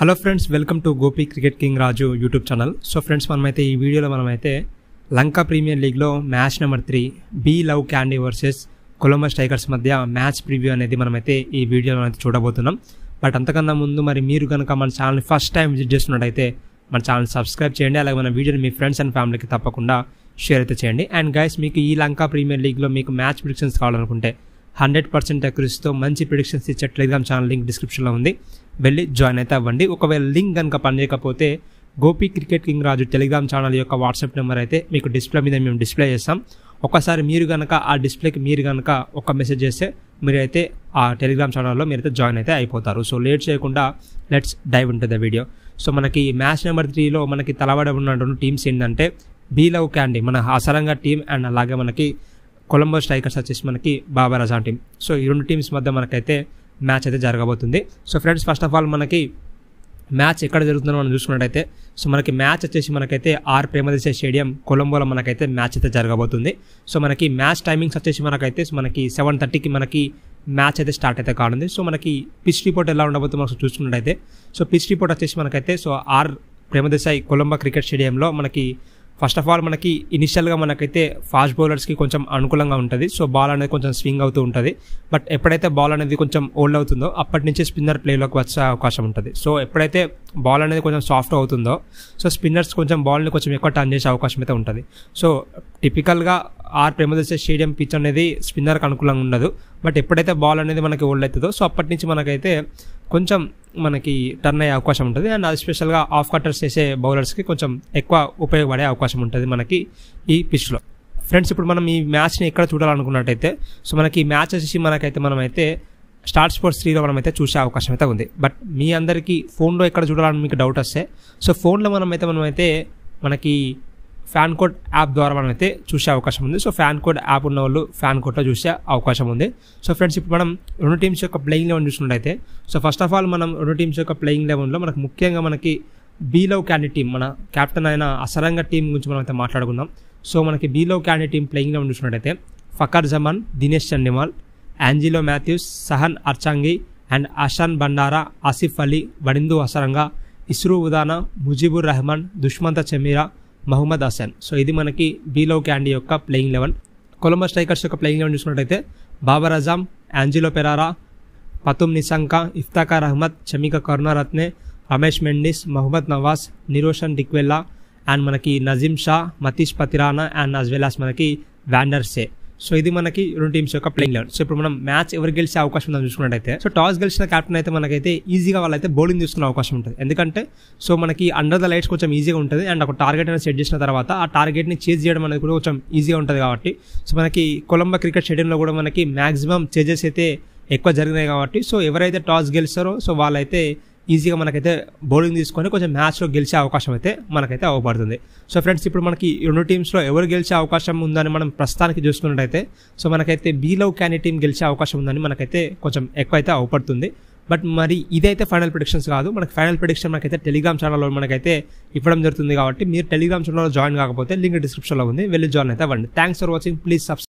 hello friends welcome to Gopi cricket king Raju YouTube channel so friends మనమైతే ఈ వీడియోలో మనమైతే లంకా ప్రీమియర్ లీగ్లో match number three B love Kandy versus Colombo tigers మధ్య మ్యాచ్ ప్రివ్యూ అనేది మనమైతే ఈ వీడియోలో అయితే చూడబోతున్నాం బట్ అంతకన్నా ముందు మరి మీరు కనుక మన ఛానల్ని ఫస్ట్ టైం విజిట్ చేస్తున్నట్టయితే మన ఛానల్ సబ్స్క్రైబ్ చేయండి అలాగే మన వీడియోని మీ ఫ్రెండ్స్ అండ్ ఫ్యామిలీకి తప్పకుండా షేర్ అయితే చేయండి అండ్ గైస్ మీకు ఈ లంకా ప్రీమియర్ లీగ్లో మీకు మ్యాచ్ ప్రిడిక్షన్స్ కావాలనుకుంటే హండ్రెడ్ పర్సెంట్ అక్యూరిస్తో మంచి ప్రిడిక్షన్స్ ఇచ్చే టెలిగ్రామ్ ఛానల్ లింక్ డిస్క్రిప్షన్లో ఉంది వెళ్ళి జాయిన్ అయితే అవ్వండి ఒకవేళ లింక్ కనుక పనిచేయకపోతే Gopi cricket king Raju Telegram channel యొక్క వాట్సాప్ నెంబర్ అయితే మీకు డిస్ప్లే మీద మేము డిస్ప్లే చేస్తాం ఒకసారి మీరు కనుక ఆ డిస్ప్లేకి మీరు కనుక ఒక మెసేజ్ చేస్తే మీరైతే ఆ టెలిగ్రామ్ ఛానల్లో మీరైతే జాయిన్ అయితే అయిపోతారు సో లేట్ చేయకుండా లెట్స్ డైవ్ ఉంటుంది ఆ వీడియో సో మనకి మ్యాచ్ నెంబర్ త్రీలో మనకి తలవాడ ఉన్న టీమ్స్ ఏంటంటే బీ లవ్ క్యాండీ మన అసరంగా టీం అండ్ అలాగే మనకి కొలంబో స్ట్రైకర్స్ వచ్చేసి మనకి బాబార్ అజాన్ టీం సో ఈ రెండు టీమ్స్ మధ్య మనకైతే మ్యాచ్ అయితే జరగబోతుంది so friends first of all మనకి మ్యాచ్ ఎక్కడ జరుగుతుందో మనం చూసుకున్నట్టయితే సో మనకి మ్యాచ్ వచ్చేసి మనకైతే ఆర్ ప్రేమదేశ స్టేడియం కొలంబోలో మనకైతే మ్యాచ్ అయితే జరగబోతుంది సో మనకి మ్యాచ్ టైమింగ్స్ వచ్చేసి మనకైతే మనకి సెవెన్ థర్టీకి మనకి మ్యాచ్ అయితే స్టార్ట్ అయితే కానుంది సో మనకి పిచ్ రిపోర్ట్ ఎలా ఉండబోతుందో మనం చూసుకున్నట్టయితే సో పిచ్ రిపోర్ట్ వచ్చేసి మనకైతే so R Premadasa Colombo cricket స్టేడియంలో మనకి ఫస్ట్ ఆఫ్ ఆల్ మనకి ఇనిషియల్గా మనకైతే ఫాస్ట్ బౌలర్స్కి కొంచెం అనుకూలంగా ఉంటుంది సో బాల్ అనేది కొంచెం స్వింగ్ అవుతూ ఉంటుంది బట్ ఎప్పుడైతే బాల్ అనేది కొంచెం ఓల్డ్ అవుతుందో అప్పటి నుంచి స్పిన్నర్ ప్లేలోకి వచ్చే అవకాశం ఉంటుంది సో ఎప్పుడైతే బాల్ అనేది కొంచెం సాఫ్ట్ అవుతుందో సో స్పిన్నర్స్ కొంచెం బాల్ని కొంచెం ఎక్కువ టర్న్ చేసే అవకాశం అయితే ఉంటుంది సో టిపికల్గా ఆర్ ప్రేమదశ స్టేడియం పిచ్ అనేది స్పిన్నర్కి అనుకూలంగా ఉండదు బట్ ఎప్పుడైతే బాల్ అనేది మనకి ఓల్డ్ అవుతుందో సో అప్పటి నుంచి మనకైతే కొంచెం మనకి టర్న్ అయ్యే అవకాశం ఉంటుంది అండ్ అది స్పెషల్గా ఆఫ్ కట్టర్స్ చేసే బౌలర్స్కి కొంచెం ఎక్కువ ఉపయోగపడే అవకాశం ఉంటుంది మనకి ఈ పిచ్లో ఫ్రెండ్స్ ఇప్పుడు మనం ఈ మ్యాచ్ని ఎక్కడ చూడాలనుకున్నట్టయితే సో మనకి ఈ మ్యాచ్ వచ్చేసి మనకైతే మనమైతే స్టార్ స్పోర్ట్స్ త్రీలో మనమైతే చూసే అవకాశం అయితే ఉంది బట్ మీ అందరికీ ఫోన్లో ఎక్కడ చూడాలని మీకు డౌట్ వస్తే సో ఫోన్లో మనమైతే మనమైతే మనకి ఫ్యాన్ కోడ్ యాప్ ద్వారా మనం అయితే చూసే అవకాశం ఉంది సో ఫ్యాన్ కోడ్ యాప్ ఉన్న వాళ్ళు ఫ్యాన్ కోడ్లో చూసే అవకాశం ఉంది సో ఫ్రెండ్స్ ఇప్పుడు మనం రెండు టీమ్స్ యొక్క ప్లేయింగ్ లెవెన్ చూసినట్లయితే సో ఫస్ట్ ఆఫ్ ఆల్ మనం రెండు టీమ్స్ యొక్క ప్లేయింగ్ లెవెన్లో మనకు ముఖ్యంగా మనకి బీలో క్యాండి టీమ్ మన క్యాప్టెన్ అయిన అసరంగ టీం గురించి మనం అయితే మాట్లాడుకుందాం సో మనకి బీలో క్యాండి టీం ప్లేయింగ్ లెవెన్ చూసినట్టయితే ఫకర్ జమాన్ దినేష్ చండిమాల్ యాంజిలో మాథ్యూస్ సహన్ అర్చాంగి అండ్ అషాన్ బండారా ఆసిఫ్ అలీ వడిందు అసరంగా ఇస్రూ ఉదానా ముజీబుర్ రెహమాన్ దుష్మంత చమీరా महम्मद हसन सो इध मन की बीलो Kandy okay playing eleven Colombo strikers playing eleven चूसते बाबर अजाम ऐंजिलो पेरारा पतुम निशंक इफ्ताखार अहमद चमिक करुणारत्ने रमेश मेडिस् मोहम्मद नवाज निरोशन डिक्वेला अंड मन की Naseem Shah Matheesha Pathirana and as well आज मन की वैंडर्से సో ఇది మనకి రెండు టీమ్స్ యొక్క ప్లేయింగ్ లెవెల్ సో ఇప్పుడు మనం మ్యాచ్ ఎవరు గెలిచే అవకాశం ఉందని చూసుకున్నట్టయితే సో టాస్ గెలిచిన క్యాప్టెన్ అయితే మనకైతే ఈజీగా వాళ్ళైతే బౌలింగ్ తీసుకునే అవకాశం ఉంటుంది ఎందుకంటే సో మనకి అండర్ ద లైట్స్ కొంచెం ఈజీగా ఉంటుంది అండ్ ఒక టార్గెట్ అనేది సెట్ చేసిన తర్వాత ఆ టార్గెట్ని చేజ్ చేయడం అనేది కూడా కొంచెం ఈజీగా ఉంటుంది కాబట్టి సో మనకి కొలంబ క్రికెట్ స్టేడియంలో కూడా మనకి మాక్సిమం చేజెస్ అయితే ఎక్కువ జరిగినాయి కాబట్టి సో ఎవరైతే టాస్ గెలుస్తారో సో వాళ్ళైతే ఈజీగా మనకైతే బౌలింగ్ తీసుకొని కొంచెం మ్యాచ్లో గెలిచే అవకాశం అయితే మనకైతే అవపడుతుంది సో ఫ్రెండ్స్ ఇప్పుడు మనకి రెండు టీమ్స్లో ఎవరు గెలిచే అవకాశం ఉందని మనం ప్రస్తుతానికి చూసుకున్నట్టయితే సో మనకైతే బీలో క్యానీ టీం గెలిచే అవకాశం ఉందని మనకైతే కొంచెం ఎక్కువ అయితే అవపడుతుంది బట్ మరి ఇదైతే ఫైనల్ ప్రొడిక్షన్స్ కాదు మనకి ఫైనల్ ప్రొడిక్షన్ మనకైతే టెలిగ్రామ్ ఛానల్లో మనకైతే ఇవ్వడం జరుగుతుంది కాబట్టి మీరు టెలిగ్రామ్ ఛానల్లో జాయిన్ కాకపోతే లింక్ డిస్క్రిప్షన్లో ఉంది వెళ్ళి జాయిన్ అయితే అవ్వండి thanks for watching please subscribe